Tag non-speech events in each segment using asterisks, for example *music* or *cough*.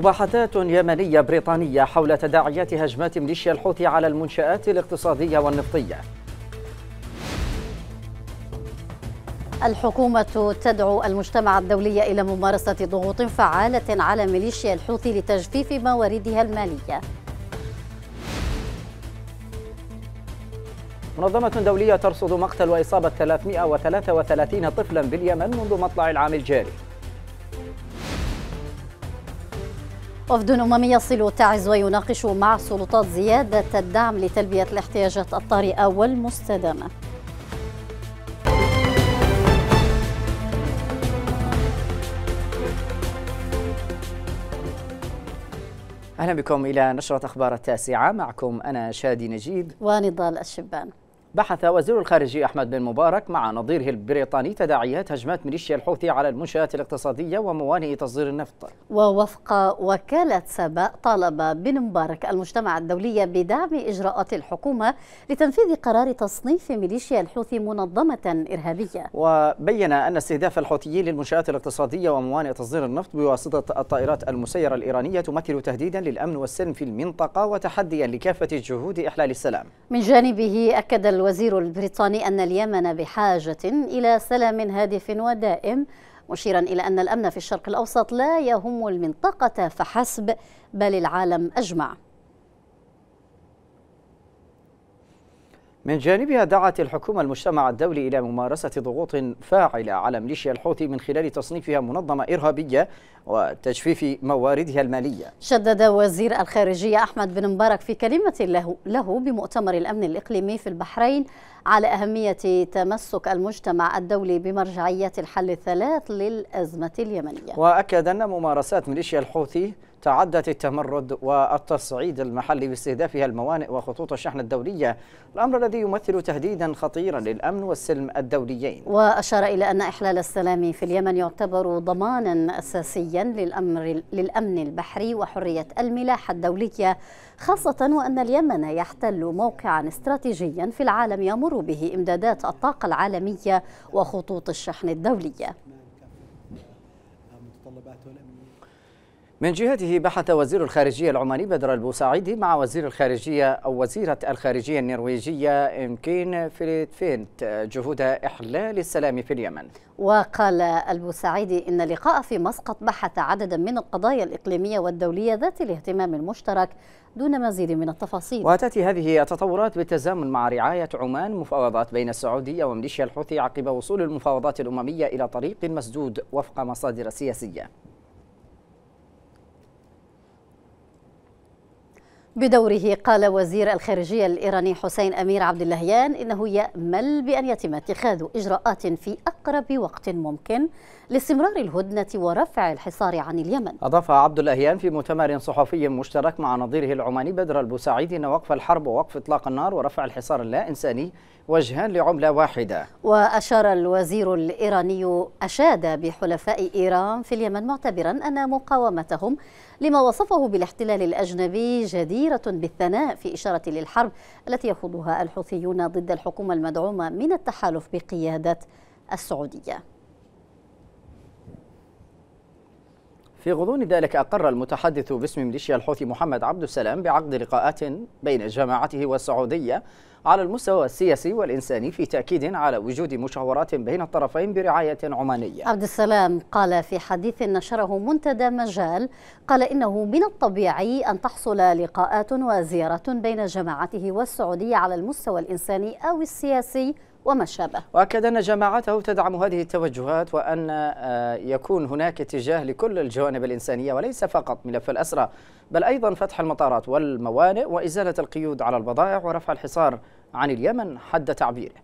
مباحثات يمنية بريطانية حول تداعيات هجمات ميليشيا الحوثي على المنشآت الاقتصادية والنفطية الحكومة تدعو المجتمع الدولي إلى ممارسة ضغوط فعالة على ميليشيا الحوثي لتجفيف مواردها المالية منظمة دولية ترصد مقتل وإصابة 333 طفلا باليمن منذ مطلع العام الجاري وفد أممي يصل تعز ويناقش مع السلطات زيادة الدعم لتلبية الاحتياجات الطارئة والمستدامة أهلا بكم إلى نشرة أخبار التاسعة معكم أنا شادي نجيب ونضال الشبان بحث وزير الخارجية أحمد بن مبارك مع نظيره البريطاني تداعيات هجمات ميليشيا الحوثي على المنشآت الاقتصادية وموانئ تصدير النفط ووفق وكالة سبأ طالب بن مبارك المجتمع الدولي بدعم إجراءات الحكومة لتنفيذ قرار تصنيف ميليشيا الحوثي منظمة إرهابية وبين أن استهداف الحوثيين للمنشآت الاقتصادية وموانئ تصدير النفط بواسطة الطائرات المسيرة الإيرانية تمثل تهديدا للأمن والسلم في المنطقة وتحديا لكافة جهود إحلال السلام من جانبه أكد الوزير البريطاني أن اليمن بحاجة إلى سلام هادف ودائم مشيرا إلى أن الأمن في الشرق الأوسط لا يهم المنطقة فحسب بل العالم أجمع من جانبها دعت الحكومة المجتمع الدولي إلى ممارسة ضغوط فاعلة على ميليشيا الحوثي من خلال تصنيفها منظمة إرهابية وتجفيف مواردها المالية شدد وزير الخارجية أحمد بن مبارك في كلمة له, له بمؤتمر الأمن الإقليمي في البحرين على أهمية تمسك المجتمع الدولي بمرجعيات الحل الثلاث للأزمة اليمنية وأكد أن ممارسات ميليشيا الحوثي تعدت التمرد والتصعيد المحلي باستهدافها الموانئ وخطوط الشحن الدولية الأمر الذي يمثل تهديدا خطيرا للأمن والسلم الدوليين وأشار إلى أن إحلال السلام في اليمن يعتبر ضمانا أساسيا للأمر للأمن البحري وحرية الملاحة الدولية خاصة وأن اليمن يحتل موقعا استراتيجيا في العالم يمر به إمدادات الطاقة العالمية وخطوط الشحن الدولية من جهته بحث وزير الخارجية العماني بدر البوسعيدي مع وزير الخارجية أو وزيرة الخارجية النرويجية إمكين فيلتفينت جهود إحلال السلام في اليمن وقال البوسعيدي إن اللقاء في مسقط بحث عددا من القضايا الإقليمية والدولية ذات الاهتمام المشترك دون مزيد من التفاصيل وتأتي هذه التطورات بالتزامن مع رعاية عمان مفاوضات بين السعودية وميليشيا الحوثي عقب وصول المفاوضات الأممية إلى طريق مسدود وفق مصادر سياسية بدوره قال وزير الخارجية الإيراني حسين أمير عبد اللهيان إنه يأمل بأن يتم اتخاذ إجراءات في أقرب وقت ممكن لاستمرار الهدنة ورفع الحصار عن اليمن أضاف عبد اللهيان في مؤتمر صحفي مشترك مع نظيره العماني بدر البوسعيد أن وقف الحرب ووقف إطلاق النار ورفع الحصار اللا إنساني وجهان لعملة واحدة وأشار الوزير الإيراني أشاد بحلفاء إيران في اليمن معتبرا أن مقاومتهم لما وصفه بالاحتلال الأجنبي جديرة بالثناء في إشارة للحرب التي يخوضها الحوثيون ضد الحكومة المدعومة من التحالف بقيادة السعودية في غضون ذلك أقر المتحدث باسم ميليشيا الحوثي محمد عبد السلام بعقد لقاءات بين جماعته والسعودية على المستوى السياسي والإنساني في تأكيد على وجود مشاورات بين الطرفين برعاية عمانية عبد السلام قال في حديث نشره منتدى مجال قال إنه من الطبيعي أن تحصل لقاءات وزيارات بين جماعته والسعودية على المستوى الإنساني أو السياسي وما شابه وأكد أن جماعته تدعم هذه التوجهات وأن آه، يكون هناك اتجاه لكل الجوانب الإنسانية وليس فقط ملف الأسرى بل أيضا فتح المطارات والموانئ وإزالة القيود على البضائع ورفع الحصار عن اليمن حد تعبيره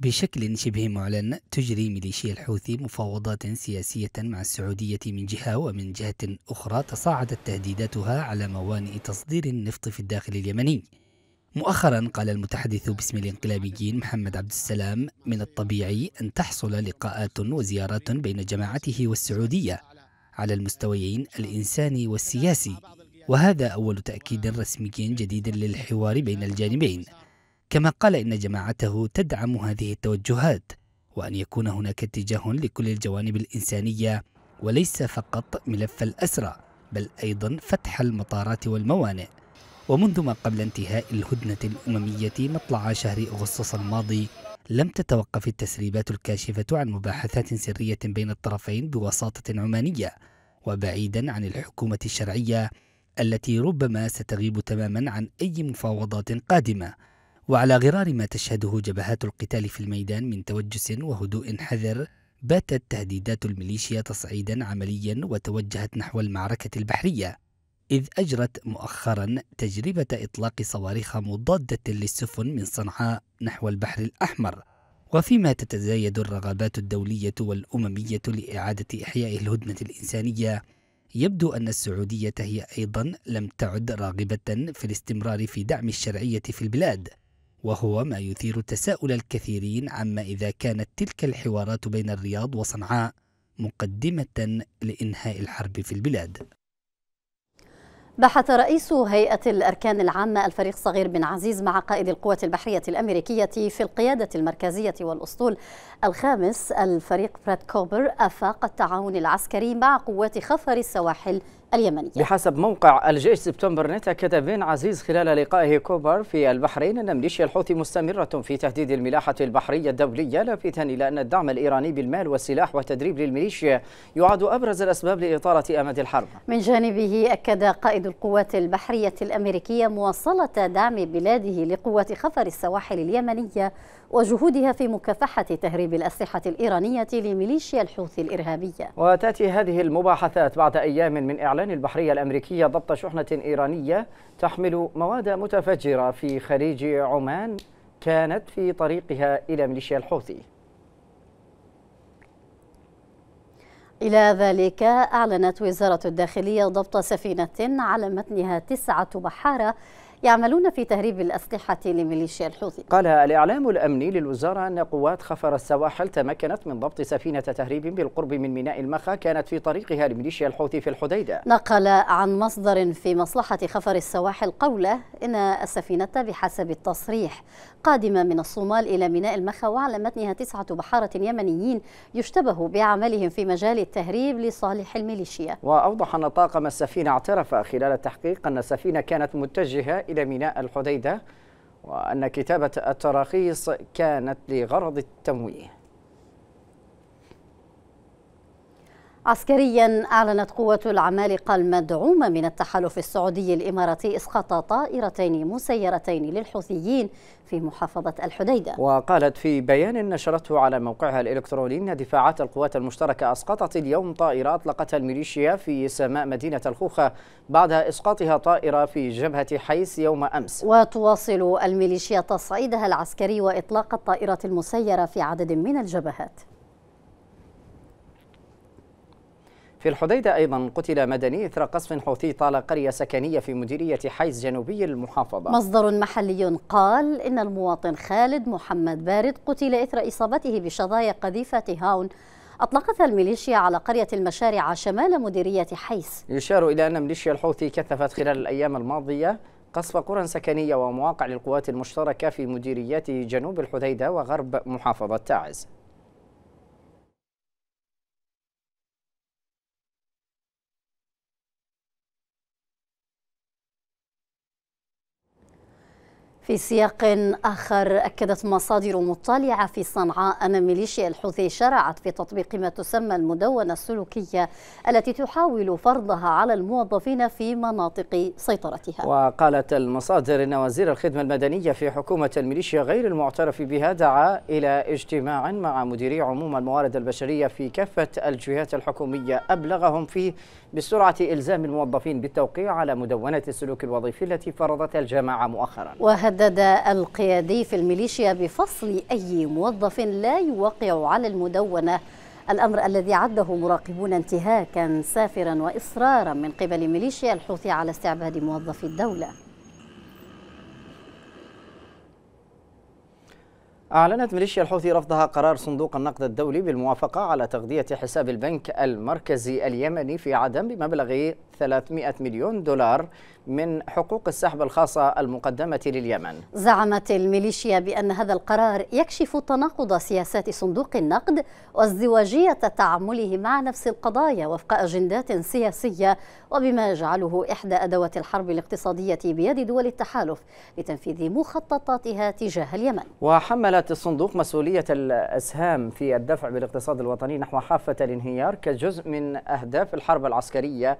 بشكل شبه معلن تجري ميليشيا الحوثي مفاوضات سياسية مع السعودية من جهة ومن جهة أخرى تصاعدت تهديداتها على موانئ تصدير النفط في الداخل اليمني مؤخرا قال المتحدث باسم الانقلابيين محمد عبد السلام من الطبيعي أن تحصل لقاءات وزيارات بين جماعته والسعودية على المستويين الإنساني والسياسي وهذا أول تأكيد رسمي جديد للحوار بين الجانبين كما قال إن جماعته تدعم هذه التوجهات وأن يكون هناك اتجاه لكل الجوانب الإنسانية وليس فقط ملف الأسرى بل أيضا فتح المطارات والموانئ ومنذ ما قبل انتهاء الهدنة الأممية مطلع شهر أغسطس الماضي لم تتوقف التسريبات الكاشفة عن مباحثات سرية بين الطرفين بوساطة عمانية وبعيدا عن الحكومة الشرعية التي ربما ستغيب تماما عن أي مفاوضات قادمة وعلى غرار ما تشهده جبهات القتال في الميدان من توجس وهدوء حذر باتت تهديدات الميليشيا تصعيدا عمليا وتوجهت نحو المعركة البحرية إذ أجرت مؤخرا تجربة إطلاق صواريخ مضادة للسفن من صنعاء نحو البحر الأحمر وفيما تتزايد الرغبات الدولية والأممية لإعادة إحياء الهدنة الإنسانية يبدو أن السعودية هي أيضا لم تعد راغبة في الاستمرار في دعم الشرعية في البلاد وهو ما يثير تساؤل الكثيرين عما إذا كانت تلك الحوارات بين الرياض وصنعاء مقدمة لإنهاء الحرب في البلاد بحث رئيس هيئة الأركان العامة الفريق صغير بن عزيز مع قائد القوة البحرية الأمريكية في القيادة المركزية والأسطول الخامس الفريق براد كوبر أفاق التعاون العسكري مع قوات خفر السواحل اليمنية بحسب موقع الجيش سبتمبر نت أكد بن عزيز خلال لقائه كوبر في البحرين أن ميليشيا الحوثي مستمرة في تهديد الملاحة البحرية الدولية لافتا إلى أن الدعم الإيراني بالمال والسلاح والتدريب للميليشيا يعد أبرز الأسباب لإطالة أمد الحرب من جانبه أكد قائد القوات البحرية الأمريكية مواصلة دعم بلاده لقوة خفر السواحل اليمنية وجهودها في مكافحة تهريب الأسلحة الإيرانية لميليشيا الحوثي الإرهابية وتأتي هذه المباحثات بعد أيام من إعلان البحرية الأمريكية ضبط شحنة إيرانية تحمل مواد متفجرة في خليج عمان كانت في طريقها إلى ميليشيا الحوثي إلى ذلك أعلنت وزارة الداخلية ضبط سفينة على متنها تسعة بحارة يعملون في تهريب الأسلحة لميليشيا الحوثي قال الإعلام الأمني للوزارة أن قوات خفر السواحل تمكنت من ضبط سفينة تهريب بالقرب من ميناء المخا كانت في طريقها لميليشيا الحوثي في الحديدة نقل عن مصدر في مصلحة خفر السواحل قوله إن السفينة بحسب التصريح قادمة من الصومال إلى ميناء المخا وعلى متنها تسعة بحارة يمنيين يشتبه بعملهم في مجال التهريب لصالح الميليشيا وأوضح أن طاقم السفينة اعترف خلال التحقيق أن السفينة كانت متجهة إلى ميناء الحديدة وأن كتابة التراخيص كانت لغرض التمويه عسكريا أعلنت قوة العمالقة المدعومة من التحالف السعودي الإماراتي إسقاط طائرتين مسيرتين للحوثيين في محافظة الحديدة وقالت في بيان نشرته على موقعها الإلكتروني أن دفاعات القوات المشتركة أسقطت اليوم طائرة أطلقتها الميليشيا في سماء مدينة الخوخة بعد إسقاطها طائرة في جبهة حيس يوم أمس وتواصل الميليشيا تصعيدها العسكري وإطلاق الطائرة المسيرة في عدد من الجبهات في الحديدة أيضا قتل مدني إثر قصف حوثي طال قرية سكنية في مديرية حيز جنوبي المحافظة مصدر محلي قال إن المواطن خالد محمد بارد قتل إثر إصابته بشظايا قذيفة هاون أطلقتها الميليشيا على قرية المشارع شمال مديرية حيس يشار إلى أن ميليشيا الحوثي كثفت خلال الأيام الماضية قصف قرى سكنية ومواقع للقوات المشتركة في مديريات جنوب الحديدة وغرب محافظة تعز في سياق آخر أكدت مصادر مطلعة في صنعاء أن ميليشيا الحوثي شرعت في تطبيق ما تسمى المدونة السلوكية التي تحاول فرضها على الموظفين في مناطق سيطرتها وقالت المصادر أن وزير الخدمة المدنية في حكومة الميليشيا غير المعترف بها دعا إلى اجتماع مع مديري عموم الموارد البشرية في كافة الجهات الحكومية أبلغهم فيه بسرعة إلزام الموظفين بالتوقيع على مدونة السلوك الوظيفي التي فرضتها الجماعة مؤخرا وهذا هدد القيادي في الميليشيا بفصل أي موظف لا يوقع على المدونة الأمر الذي عده مراقبون انتهاكا سافرا وإصرارا من قبل ميليشيا الحوثي على استعباد موظفي الدولة أعلنت ميليشيا الحوثي رفضها قرار صندوق النقد الدولي بالموافقة على تغذية حساب البنك المركزي اليمني في عدن بمبلغ 300 مليون دولار من حقوق السحب الخاصة المقدمة لليمن زعمت الميليشيا بأن هذا القرار يكشف تناقض سياسات صندوق النقد وازدواجية تعامله مع نفس القضايا وفق أجندات سياسية وبما يجعله إحدى أدوات الحرب الاقتصادية بيد دول التحالف لتنفيذ مخططاتها تجاه اليمن وحملت الصندوق مسؤولية الأسهام في الدفع بالاقتصاد الوطني نحو حافة الانهيار كجزء من أهداف الحرب العسكرية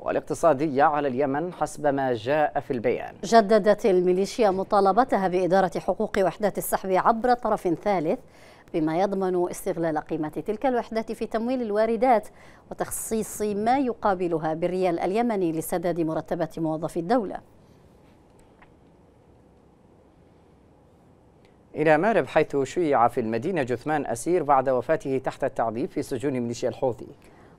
والاقتصادية على اليمن حسب ما جاء في البيان جددت الميليشيا مطالبتها بإدارة حقوق وحدات السحب عبر طرف ثالث بما يضمن استغلال قيمة تلك الوحدات في تمويل الواردات وتخصيص ما يقابلها بالريال اليمني لسداد مرتبات موظفي الدولة إلى مارب حيث شيع في المدينة جثمان أسير بعد وفاته تحت التعذيب في سجون ميليشيا الحوثي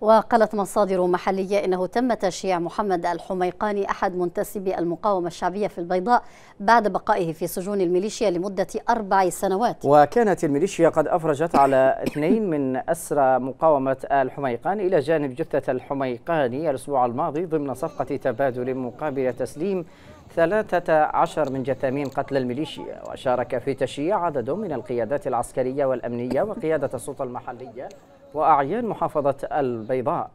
وقالت مصادر محلية إنه تم تشييع محمد الحميقاني أحد منتسبي المقاومة الشعبية في البيضاء بعد بقائه في سجون الميليشيا لمدة أربع سنوات وكانت الميليشيا قد أفرجت على *coughs* اثنين من أسرى مقاومة الحميقاني إلى جانب جثة الحميقاني الأسبوع الماضي ضمن صفقة تبادل مقابل تسليم 13 من جثامين قتل الميليشيا وشارك في تشييع عدد من القيادات العسكرية والأمنية وقيادة السلطة المحلية وأعيان محافظة البيضاء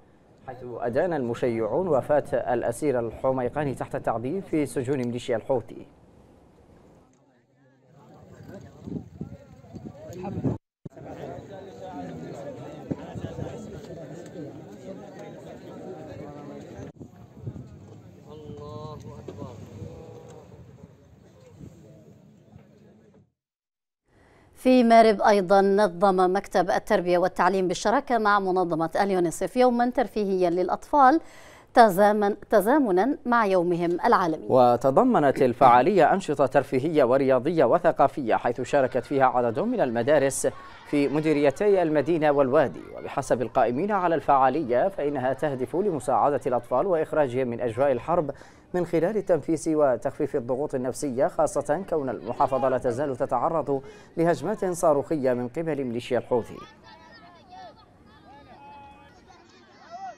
حيث أدان المشيعون وفاة الأسير الحميقاني تحت التعذيب في سجون ميليشيا الحوثي في مارب أيضا نظم مكتب التربية والتعليم بالشراكة مع منظمة اليونيسف يوما ترفيهيا للأطفال تزامن تزامنا مع يومهم العالمي وتضمنت الفعالية أنشطة ترفيهية ورياضية وثقافية حيث شاركت فيها عدد من المدارس في مديريتي المدينة والوادي وبحسب القائمين على الفعالية فإنها تهدف لمساعدة الأطفال وإخراجهم من أجواء الحرب من خلال التنفيس وتخفيف الضغوط النفسية خاصة كون المحافظة لا تزال تتعرض لهجمات صاروخية من قبل ميليشيا الحوثي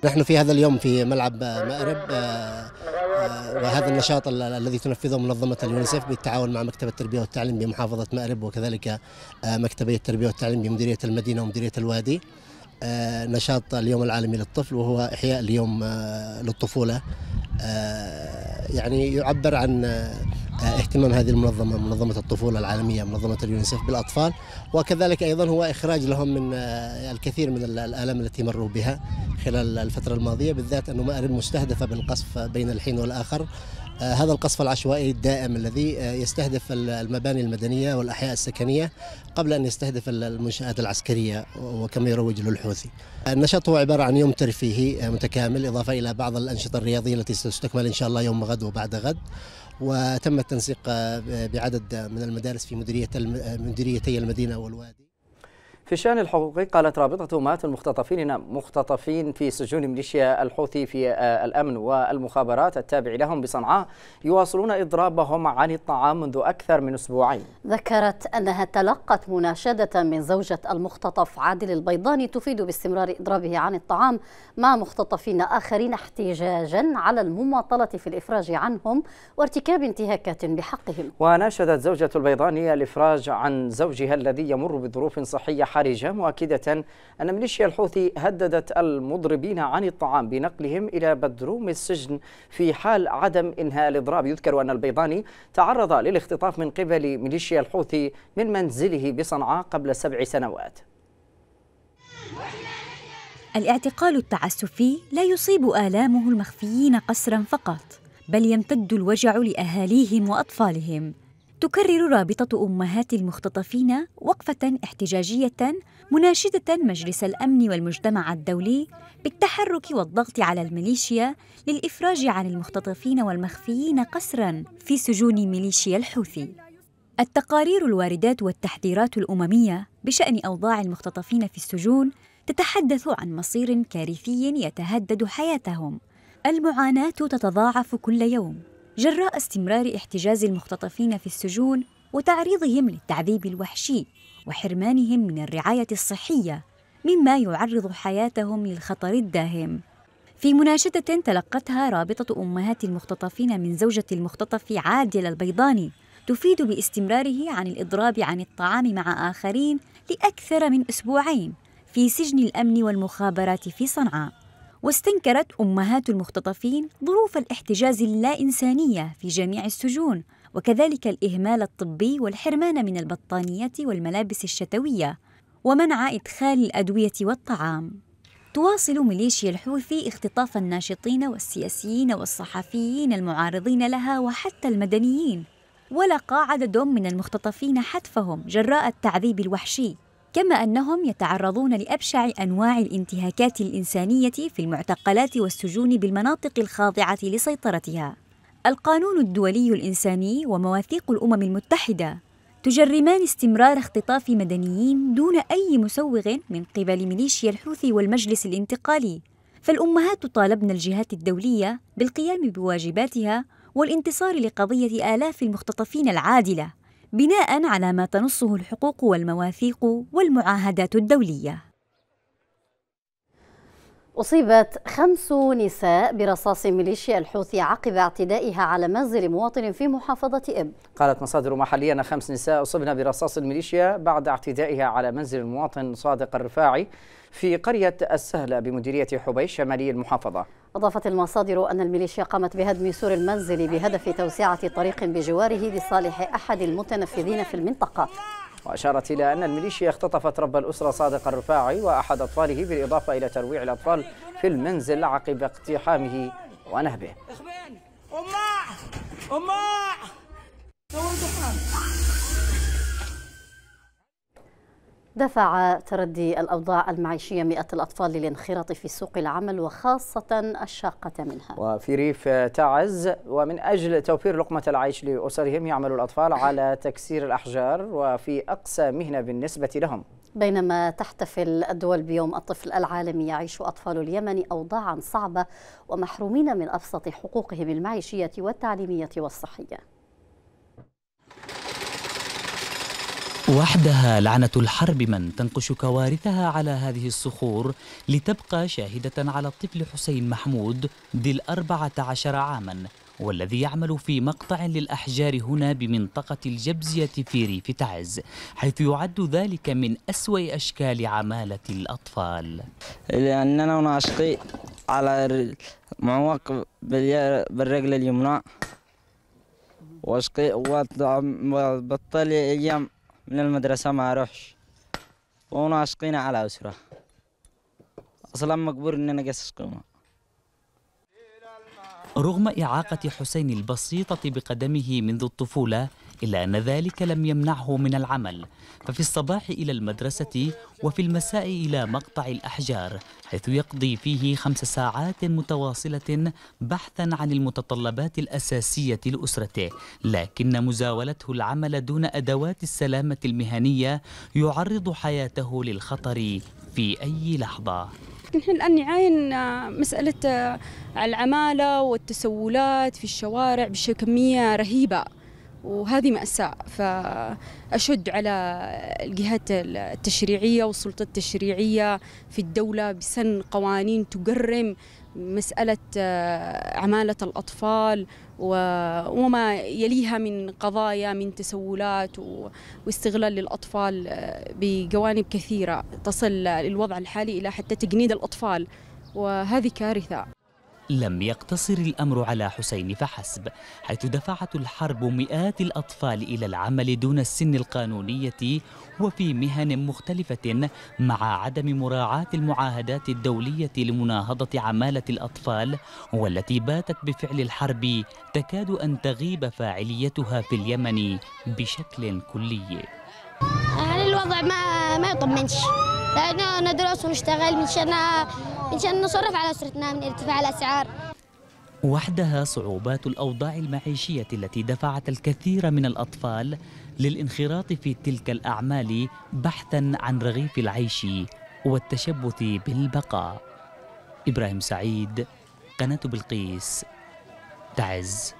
نحن في هذا اليوم في ملعب مأرب آه، آه، وهذا النشاط الذي تنفذه منظمة اليونيسف بالتعاون مع مكتب التربية والتعليم بمحافظة مأرب وكذلك آه، مكتبي التربية والتعليم بمديرية المدينة ومديرية الوادي نشاط اليوم العالمي للطفل وهو إحياء اليوم للطفولة آه، يعني يعبر عن آه، اهتمام هذه المنظمة منظمة الطفولة العالمية منظمة اليونيسف بالأطفال وكذلك أيضا هو إخراج لهم من آه، الكثير من الآلام التي مروا بها خلال الفترة الماضية بالذات أنه مأرب مستهدفة بالقصف بين الحين والآخر آه، هذا القصف العشوائي الدائم الذي يستهدف المباني المدنية والأحياء السكنية قبل أن يستهدف المنشآت العسكرية وكما يروج له الحوثي النشاط هو عبارة عن يوم ترفيهي متكامل إضافة إلى بعض الأنشطة الرياضية التي ستستكمل إن شاء الله يوم غد وبعد غد وتم التنسيق بعدد من المدارس في مديريتي المدينة والوادي في شأن الحقوقي قالت رابطة مات المختطفين مختطفين في سجون ميليشيا الحوثي في آه، الأمن والمخابرات التابع لهم بصنعاء يواصلون إضرابهم عن الطعام منذ أكثر من أسبوعين ذكرت أنها تلقت مناشدة من زوجة المختطف عادل البيضاني تفيد باستمرار إضرابه عن الطعام مع مختطفين آخرين احتجاجا على المماطلة في الإفراج عنهم وارتكاب انتهاكات بحقهم وناشدت زوجة البيضاني الإفراج عن زوجها الذي يمر بظروف صحية حالية الخارجة مؤكدة أن ميليشيا الحوثي هددت المضربين عن الطعام بنقلهم إلى بدروم السجن في حال عدم إنهاء الإضراب يذكر أن البيضاني تعرض للاختطاف من قبل ميليشيا الحوثي من منزله بصنعاء قبل سبع سنوات الاعتقال التعسفي لا يصيب آلامه المخفيين قسرا فقط بل يمتد الوجع لأهاليهم وأطفالهم تكرر رابطة أمهات المختطفين وقفة احتجاجية مناشدة مجلس الأمن والمجتمع الدولي بالتحرك والضغط على الميليشيا للإفراج عن المختطفين والمخفيين قسراً في سجون ميليشيا الحوثي. التقارير الواردات والتحذيرات الأممية بشأن أوضاع المختطفين في السجون تتحدث عن مصير كارثي يتهدد حياتهم. المعاناة تتضاعف كل يوم. جراء استمرار احتجاز المختطفين في السجون وتعريضهم للتعذيب الوحشي وحرمانهم من الرعايه الصحيه مما يعرض حياتهم للخطر الداهم في مناشدة تلقتها رابطة أمهات المختطفين من زوجة المختطف عادل البيضاني تفيد باستمراره عن الإضراب عن الطعام مع آخرين لأكثر من أسبوعين في سجن الأمن والمخابرات في صنعاء واستنكرت أمهات المختطفين ظروف الاحتجاز انسانيه في جميع السجون وكذلك الإهمال الطبي والحرمان من البطانيات والملابس الشتوية ومنع إدخال الأدوية والطعام تواصل ميليشيا الحوثي اختطاف الناشطين والسياسيين والصحفيين المعارضين لها وحتى المدنيين ولقى عدد من المختطفين حتفهم جراء التعذيب الوحشي كما أنهم يتعرضون لأبشع أنواع الانتهاكات الإنسانية في المعتقلات والسجون بالمناطق الخاضعة لسيطرتها. القانون الدولي الإنساني ومواثيق الأمم المتحدة تجرمان استمرار اختطاف مدنيين دون أي مسوغ من قبل ميليشيا الحوثي والمجلس الانتقالي، فالأمهات طالبن الجهات الدولية بالقيام بواجباتها والانتصار لقضية آلاف المختطفين العادلة. بناء على ما تنصه الحقوق والمواثيق والمعاهدات الدوليه أصيبت خمس نساء برصاص ميليشيا الحوثي عقب اعتدائها على منزل مواطن في محافظة إب قالت مصادر محلية أن خمس نساء أصبن برصاص الميليشيا بعد اعتدائها على منزل المواطن صادق الرفاعي في قرية السهلة بمديرية حبيش شمالي المحافظة أضافت المصادر أن الميليشيا قامت بهدم سور المنزل بهدف توسعة طريق بجواره لصالح أحد المتنفذين في المنطقة وأشارت إلى أن الميليشيا اختطفت رب الأسرة صادق الرفاعي وأحد أطفاله بالإضافة إلى ترويع الأطفال في المنزل عقب اقتحامه ونهبه دفع تردي الأوضاع المعيشية مئة الأطفال للانخراط في سوق العمل وخاصة الشاقة منها وفي ريف تعز ومن أجل توفير لقمة العيش لأسرهم يعمل الأطفال على تكسير الأحجار وفي أقصى مهنة بالنسبة لهم بينما تحتفل الدول بيوم الطفل العالمي يعيش أطفال اليمن أوضاعا صعبة ومحرومين من أبسط حقوقهم المعيشية والتعليمية والصحية وحدها لعنة الحرب من تنقش كوارثها على هذه الصخور لتبقى شاهدة على الطفل حسين محمود ذي الأربعة عشر عاما والذي يعمل في مقطع للأحجار هنا بمنطقة الجبزية في ريف تعز حيث يعد ذلك من أسوأ أشكال عمالة الأطفال لأننا ناشقي على معوق بالرجل اليمنى واشقي وبطل أيام من المدرسة ما أروحش وأنا وناشقين على أسرة أصلا مجبور إننا قصص قيمة رغم إعاقة حسين البسيطة بقدمه منذ الطفولة إلا أن ذلك لم يمنعه من العمل ففي الصباح إلى المدرسة وفي المساء إلى مقطع الأحجار حيث يقضي فيه خمس ساعات متواصلة بحثا عن المتطلبات الأساسية لأسرته لكن مزاولته العمل دون أدوات السلامة المهنية يعرض حياته للخطر في أي لحظة نحن الآن نعاين مسألة العمالة والتسولات في الشوارع بشكل كمية رهيبة وهذه مأساة فأشد على الجهات التشريعية والسلطة التشريعية في الدولة بسن قوانين تجرم مسألة آه، عمالة الأطفال وما يليها من قضايا من تسولات واستغلال للأطفال آه، بجوانب كثيرة تصل للوضع الحالي إلى حتى تجنيد الأطفال وهذه كارثة لم يقتصر الأمر على حسين فحسب حيث دفعت الحرب مئات الأطفال إلى العمل دون السن القانونية وفي مهن مختلفة مع عدم مراعاة المعاهدات الدولية لمناهضة عمالة الأطفال والتي باتت بفعل الحرب تكاد أن تغيب فاعليتها في اليمن بشكل كلي الوضع ما ما يطمنش لأن ندرس ونشتغل منشان منشان نصرف على أسرتنا من ارتفاع الأسعار وحدها صعوبات الأوضاع المعيشية التي دفعت الكثير من الأطفال للانخراط في تلك الأعمال بحثا عن رغيف العيش والتشبث بالبقاء إبراهيم سعيد قناة بلقيس تعز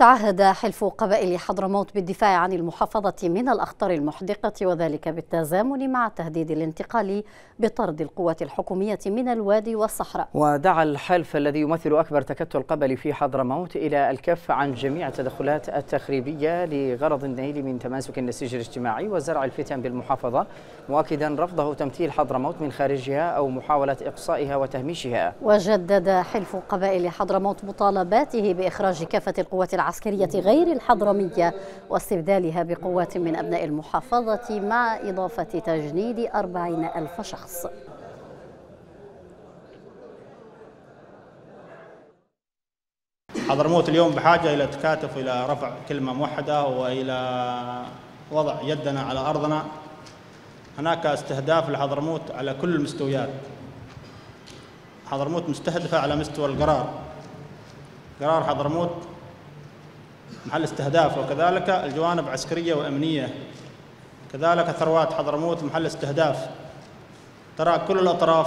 تعهد حلف قبائل حضرموت بالدفاع عن المحافظة من الأخطار المحدقة وذلك بالتزامن مع التهديد الانتقالي بطرد القوات الحكومية من الوادي والصحراء ودعا الحلف الذي يمثل أكبر تكتل قبلي في حضرموت إلى الكف عن جميع التدخلات التخريبية لغرض النيل من تماسك النسيج الاجتماعي وزرع الفتن بالمحافظة مؤكدا رفضه تمثيل حضرموت من خارجها أو محاولة إقصائها وتهميشها وجدد حلف قبائل حضرموت مطالباته بإخراج كافة القوات العربية العسكرية غير الحضرمية واستبدالها بقوات من أبناء المحافظة مع إضافة تجنيد أربعين ألف شخص حضرموت اليوم بحاجة إلى تكاتف إلى رفع كلمة موحدة وإلى وضع يدنا على أرضنا هناك استهداف لحضرموت على كل المستويات حضرموت مستهدفة على مستوى القرار قرار حضرموت محل استهداف وكذلك الجوانب عسكرية وأمنية كذلك ثروات حضرموت محل استهداف ترى كل الأطراف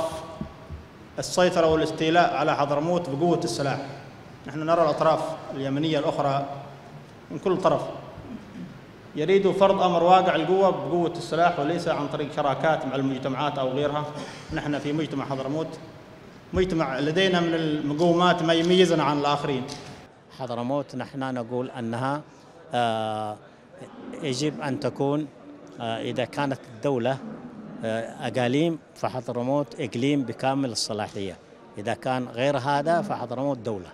السيطرة والاستيلاء على حضرموت بقوة السلاح نحن نرى الأطراف اليمنية الأخرى من كل طرف يريد فرض أمر واقع القوة بقوة السلاح وليس عن طريق شراكات مع المجتمعات أو غيرها نحن في مجتمع حضرموت مجتمع لدينا من المقومات ما يميزنا عن الآخرين حضرموت نحن نقول أنها آه، يجب أن تكون آه، إذا كانت الدولة آه، أقاليم فحضرموت إقليم بكامل الصلاحية إذا كان غير هذا فحضرموت دولة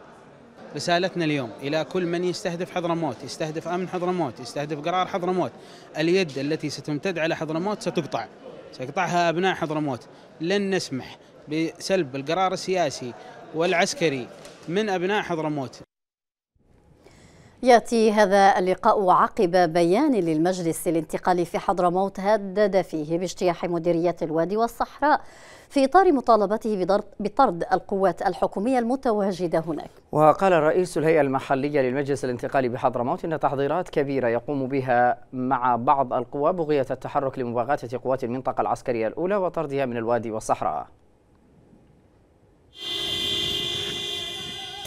رسالتنا اليوم إلى كل من يستهدف حضرموت يستهدف أمن حضرموت يستهدف قرار حضرموت اليد التي ستمتد على حضرموت ستقطع سيقطعها أبناء حضرموت لن نسمح بسلب القرار السياسي والعسكري من أبناء حضرموت ياتي هذا اللقاء عقب بيان للمجلس الانتقالي في حضرموت هدد فيه باجتياح مديريه الوادي والصحراء في اطار مطالبته بطرد القوات الحكوميه المتواجده هناك. وقال رئيس الهيئه المحليه للمجلس الانتقالي بحضرموت ان تحضيرات كبيره يقوم بها مع بعض القوى بغيه التحرك لمباغته قوات المنطقه العسكريه الاولى وطردها من الوادي والصحراء.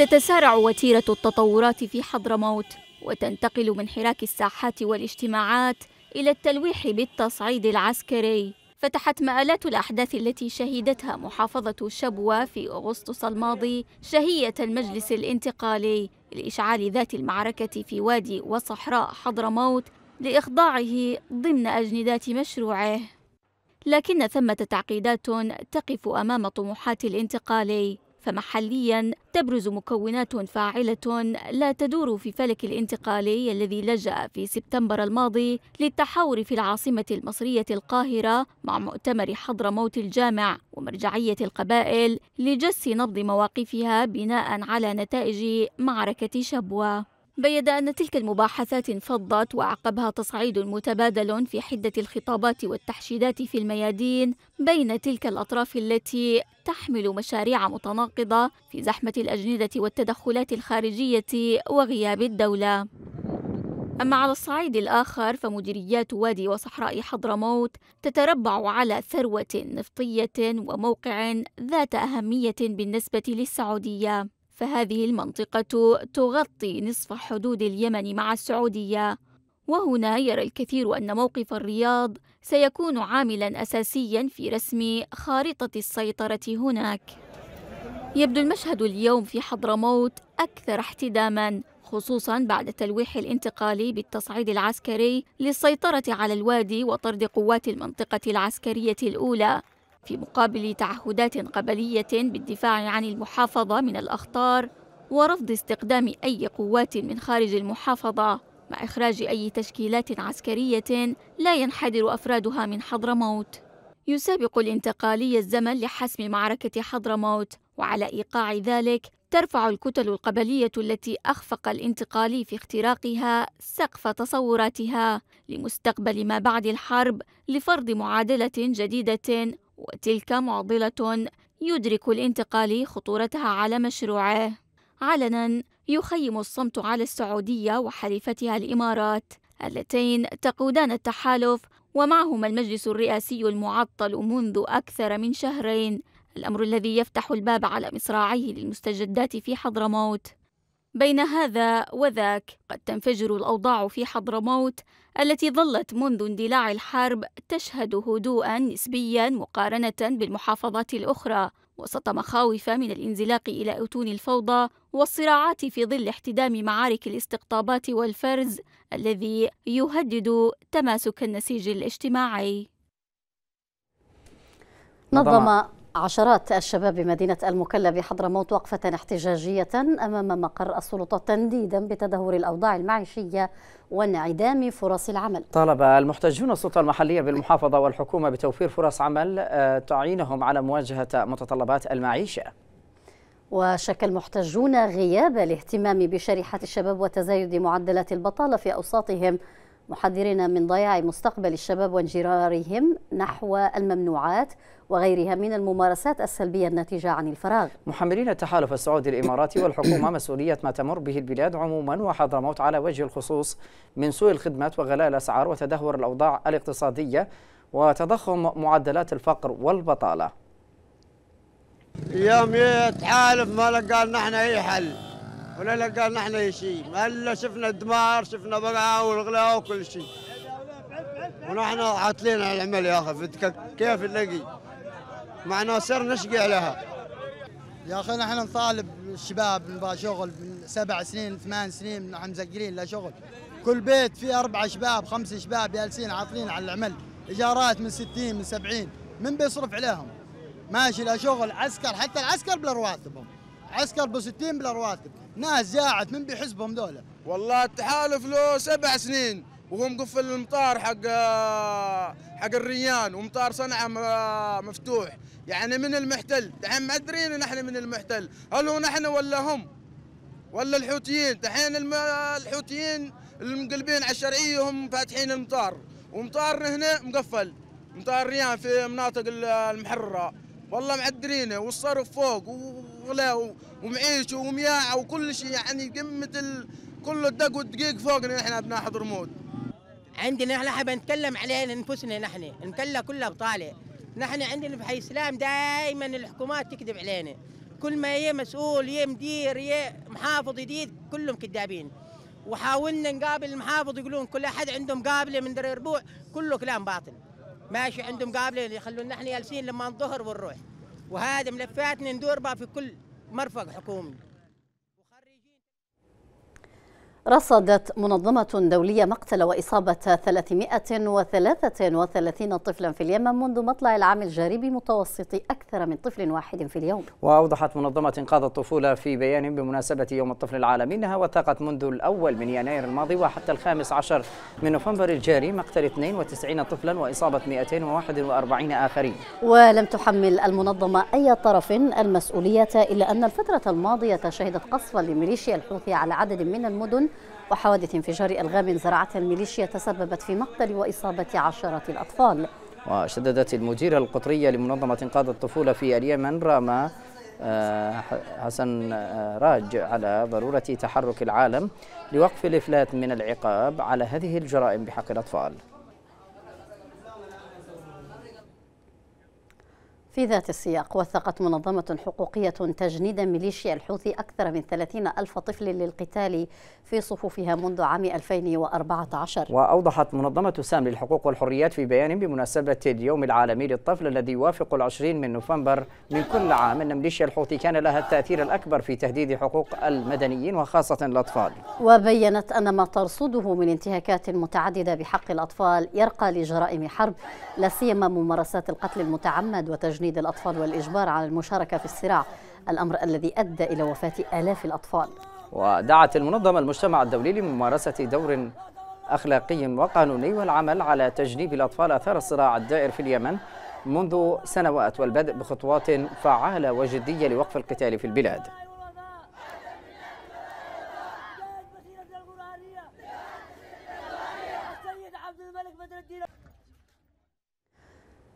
تتسارع وتيرة التطورات في حضرموت وتنتقل من حراك الساحات والاجتماعات إلى التلويح بالتصعيد العسكري فتحت مآلات الأحداث التي شهدتها محافظة شبوة في أغسطس الماضي شهية المجلس الانتقالي لإشعال ذات المعركة في وادي وصحراء حضرموت لإخضاعه ضمن أجندات مشروعه لكن ثمة تعقيدات تقف أمام طموحات الانتقالي فمحليا تبرز مكونات فاعلة لا تدور في فلك الانتقالي الذي لجأ في سبتمبر الماضي للتحاور في العاصمة المصرية القاهرة مع مؤتمر حضرموت الجامع ومرجعية القبائل لجس نبض مواقفها بناء على نتائج معركة شبوة بيد أن تلك المباحثات انفضت وعقبها تصعيد متبادل في حدة الخطابات والتحشيدات في الميادين بين تلك الأطراف التي تحمل مشاريع متناقضة في زحمة الأجندة والتدخلات الخارجية وغياب الدولة أما على الصعيد الآخر فمديريات وادي وصحراء حضرموت تتربع على ثروة نفطية وموقع ذات أهمية بالنسبة للسعودية فهذه المنطقة تغطي نصف حدود اليمن مع السعودية وهنا يرى الكثير أن موقف الرياض سيكون عاملا أساسيا في رسم خارطة السيطرة هناك يبدو المشهد اليوم في حضرموت أكثر احتداما خصوصا بعد التلويح الانتقالي بالتصعيد العسكري للسيطرة على الوادي وطرد قوات المنطقة العسكرية الأولى في مقابل تعهدات قبلية بالدفاع عن المحافظة من الأخطار ورفض استقدام أي قوات من خارج المحافظة مع إخراج أي تشكيلات عسكرية لا ينحدر أفرادها من حضرموت يسابق الانتقالي الزمن لحسم معركة حضرموت وعلى إيقاع ذلك ترفع الكتل القبلية التي أخفق الانتقالي في اختراقها سقف تصوراتها لمستقبل ما بعد الحرب لفرض معادلة جديدة وتلك معضلة يدرك الانتقالي خطورتها على مشروعه علنا يخيم الصمت على السعودية وحليفتها الإمارات اللتين تقودان التحالف ومعهما المجلس الرئاسي المعطل منذ أكثر من شهرين الأمر الذي يفتح الباب على مصراعيه للمستجدات في حضرموت بين هذا وذاك قد تنفجر الأوضاع في حضرموت التي ظلت منذ اندلاع الحرب تشهد هدوءا نسبيا مقارنة بالمحافظات الأخرى وسط مخاوف من الانزلاق إلى أتون الفوضى والصراعات في ظل احتدام معارك الاستقطابات والفرز الذي يهدد تماسك النسيج الاجتماعي نظم عشرات الشباب بمدينة المكلا بحضرموت وقفة احتجاجية أمام مقر السلطة تنديدا بتدهور الأوضاع المعيشية وانعدام فرص العمل طالب المحتجون السلطة المحلية بالمحافظة والحكومة بتوفير فرص عمل آه، تعينهم على مواجهة متطلبات المعيشة وشكل المحتجون غياب الاهتمام بشريحة الشباب وتزايد معدلات البطالة في أوساطهم محذرين من ضياع مستقبل الشباب وانجرارهم نحو الممنوعات وغيرها من الممارسات السلبية الناتجة عن الفراغ محملين التحالف السعودي الإماراتي والحكومة *coughs* مسؤولية ما تمر به البلاد عموما وحضرموت على وجه الخصوص من سوء الخدمات وغلاء الأسعار وتدهور الأوضاع الاقتصادية وتضخم معدلات الفقر والبطالة يوم يتحالف ما لقى نحن أي حل ولا لقينا احنا شيء الا شفنا الدمار شفنا بقعه والغلاء وكل شيء ونحن عاطلين على العمل يا اخي كيف نلاقي معنا صرنا نشقي عليها يا اخي نحن نطالب الشباب نبغى شغل من سبع سنين ثمان سنين نحن مزقرين لا شغل كل بيت فيه اربع شباب خمس شباب جالسين عاطلين على العمل ايجارات من 60 من 70 من بيصرف عليهم ماشي لا شغل عسكر حتى العسكر بلا رواتبهم عسكر ب 60 بلا رواتب ناس جاعت من بيحسبهم دولة والله التحالف له سبع سنين وهم مقفل المطار حق آه، حق الريان ومطار صنعاء آه، مفتوح يعني من المحتل دحين ما ادرينا نحن من المحتل هل هو نحن ولا هم ولا الحوثيين دحين الحوثيين المقلبين على الشرعيه هم فاتحين المطار ومطارنا هنا مقفل مطار ريان في مناطق المحرره والله معدرينه والصرف فوق و... وشغله ومعيشه ومياعه وكل شيء يعني قمه ال... كل الدق والدقيق فوقنا احنا ابناء حضرموت عندنا احنا حابة نتكلم علينا انفسنا نحن المكله كلها بطاله نحن عندنا في حي السلام دائما الحكومات تكذب علينا كل ما يا مسؤول يا مدير يا محافظ جديد كلهم كذابين وحاولنا نقابل المحافظ يقولون كل احد عنده مقابله من دري ربوع كله كلام باطل ماشي عندهم مقابله يخلونا نحن جالسين لما الظهر ونروح. وهذا ملفاتنا ندور بها في كل مرفق حكومي رصدت منظمة دولية مقتل وإصابة 333 طفلا في اليمن منذ مطلع العام الجاري بمتوسط أكثر من طفل واحد في اليوم وأوضحت منظمة إنقاذ الطفولة في بيان بمناسبة يوم الطفل العالمي أنها وثقت منذ الأول من يناير الماضي وحتى الخامس عشر من نوفمبر الجاري مقتل 92 طفلا وإصابة 241 آخرين ولم تحمل المنظمة أي طرف المسؤولية إلا أن الفترة الماضية شهدت قصفا لميليشيا الحوثي على عدد من المدن وحوادث انفجار ألغام زرعتها الميليشيا تسببت في مقتل وإصابة عشرة الأطفال وشددت المديرة القطرية لمنظمة إنقاذ الطفولة في اليمن راما آه، حسن آه، راج على ضرورة تحرك العالم لوقف الإفلات من العقاب على هذه الجرائم بحق الأطفال في ذات السياق وثقت منظمة حقوقية تجنيد ميليشيا الحوثي أكثر من 30 ألف طفل للقتال في صفوفها منذ عام 2014 وأوضحت منظمة سام للحقوق والحريات في بيان بمناسبة اليوم العالمي للطفل الذي يوافق العشرين من نوفمبر من كل عام أن ميليشيا الحوثي كان لها التأثير الأكبر في تهديد حقوق المدنيين وخاصة الأطفال وبينت أن ما ترصده من انتهاكات متعددة بحق الأطفال يرقى لجرائم حرب لا سيما ممارسات القتل المتعمد وتجنيد تجنيد الأطفال والإجبار على المشاركة في الصراع الأمر الذي أدى إلى وفاة آلاف الأطفال ودعت المنظمة المجتمع الدولي لممارسة دور أخلاقي وقانوني والعمل على تجنيب الأطفال أثار الصراع الدائر في اليمن منذ سنوات والبدء بخطوات فعالة وجدية لوقف القتال في البلاد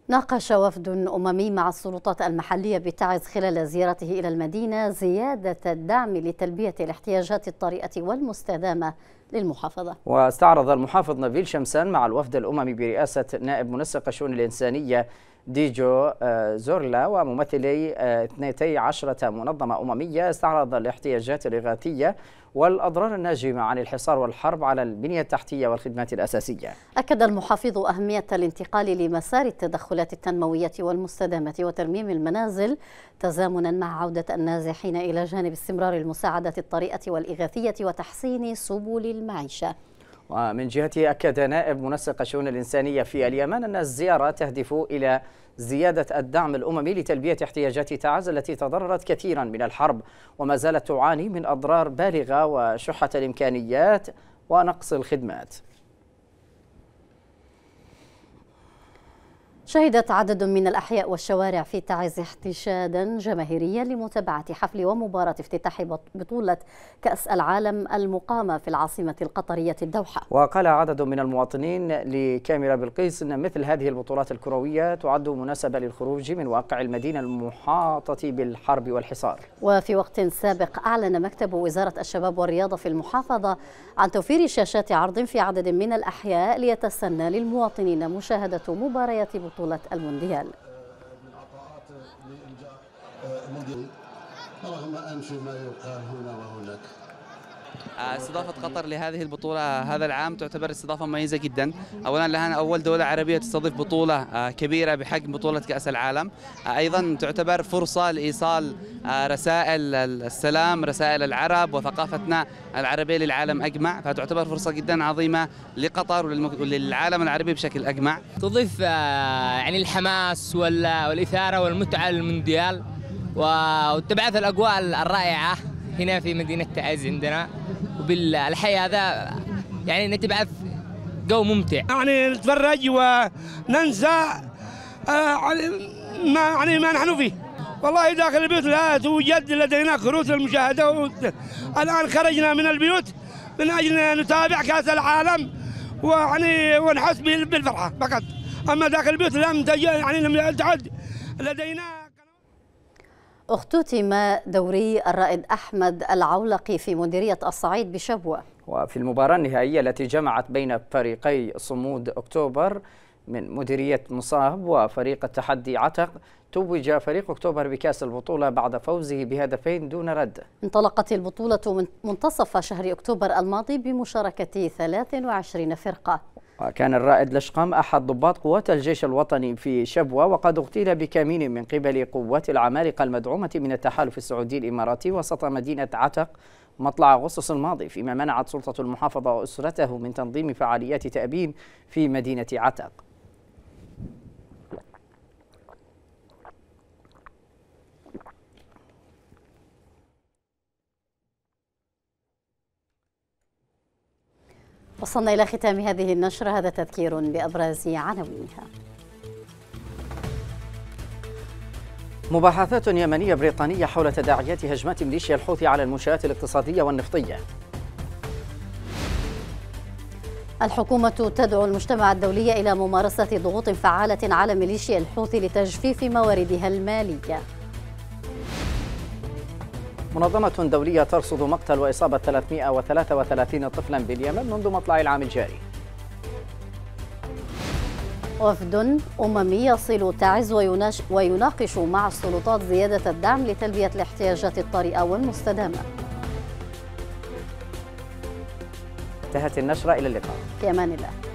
ناقش وفد أممي مع السلطات المحلية بتعز خلال زيارته إلى المدينة زيادة الدعم لتلبية الاحتياجات الطارئة والمستدامة للمحافظة واستعرض المحافظ نبيل شمسان مع الوفد الأممي برئاسة نائب منسق الشؤون الإنسانية ديجو آه، زورلا وممثلي 12 آه، منظمة أممية استعرض الاحتياجات الإغاثية والأضرار الناجمة عن الحصار والحرب على البنية التحتية والخدمات الأساسية أكد المحافظ أهمية الانتقال لمسار التدخلات التنموية والمستدامة وترميم المنازل تزامنا مع عودة النازحين إلى جانب استمرار المساعدة الطارئة والإغاثية وتحسين سبل المعيشة ومن جهته أكد نائب منسق الشؤون الإنسانية في اليمن أن الزيارة تهدف إلى زيادة الدعم الأممي لتلبية احتياجات تعز التي تضررت كثيرا من الحرب وما زالت تعاني من أضرار بالغة وشحة الإمكانيات ونقص الخدمات شهدت عدد من الأحياء والشوارع في تعز احتشادا جماهيريا لمتابعة حفل ومباراة افتتاح بطولة كأس العالم المقامة في العاصمة القطرية الدوحة وقال عدد من المواطنين لكاميرا بلقيس أن مثل هذه البطولات الكروية تعد مناسبة للخروج من واقع المدينة المحاطة بالحرب والحصار وفي وقت سابق أعلن مكتب وزارة الشباب والرياضة في المحافظة عن توفير شاشات عرض في عدد من الأحياء ليتسنى للمواطنين مشاهدة مباريات بطولة بطولة المونديال رغم يقال هنا وهناك استضافة قطر لهذه البطولة هذا العام تعتبر استضافة مميزة جدا أولا لها أول دولة عربية تستضيف بطولة آه، كبيرة بحجم بطولة كأس العالم آه، أيضا تعتبر فرصة لإيصال آه، رسائل السلام رسائل العرب وثقافتنا العربية للعالم أجمع فتعتبر فرصة جدا عظيمة لقطر وللعالم العربي بشكل أجمع تضيف يعني الحماس والإثارة والمتعة للمونديال وتبعث الأجواء الرائعة هنا في مدينة تعز عندنا وبالحي هذا يعني نتبعث جو ممتع يعني نتفرج وننسى آه، ما يعني ما نحن فيه والله داخل البيوت لا توجد لدينا كروت للمشاهدة الآن خرجنا من البيوت من أجل نتابع كأس العالم ويعني ونحس بالفرحة فقط أما داخل البيوت لم يعني لم تعد لدينا اختتم دوري الرائد أحمد العولقي في مديرية الصعيد بشبوة وفي المباراة النهائية التي جمعت بين فريقي صمود أكتوبر من مديرية مصاب وفريق التحدي عتق توج فريق أكتوبر بكأس البطولة بعد فوزه بهدفين دون رد انطلقت البطولة من منتصف شهر أكتوبر الماضي بمشاركة 23 فرقة وكان الرائد لشقام أحد ضباط قوات الجيش الوطني في شبوة وقد اغتيل بكمين من قبل قوات العمالقة المدعومة من التحالف السعودي الإماراتي وسط مدينة عتق مطلع أغسطس الماضي فيما منعت سلطة المحافظة أسرته من تنظيم فعاليات تأبين في مدينة عتق وصلنا إلى ختام هذه النشرة هذا تذكير بأبرز عناوينها مباحثات يمنية بريطانية حول تداعيات هجمات ميليشيا الحوثي على المنشآت الاقتصادية والنفطية الحكومة تدعو المجتمع الدولي إلى ممارسة ضغوط فعالة على ميليشيا الحوثي لتجفيف مواردها المالية منظمة دولية ترصد مقتل وإصابة 333 طفلا باليمن منذ مطلع العام الجاري وفد أممي يصل تعز ويناقش مع السلطات زيادة الدعم لتلبية الاحتياجات الطارئة والمستدامة انتهت النشرة إلى اللقاء في أمان الله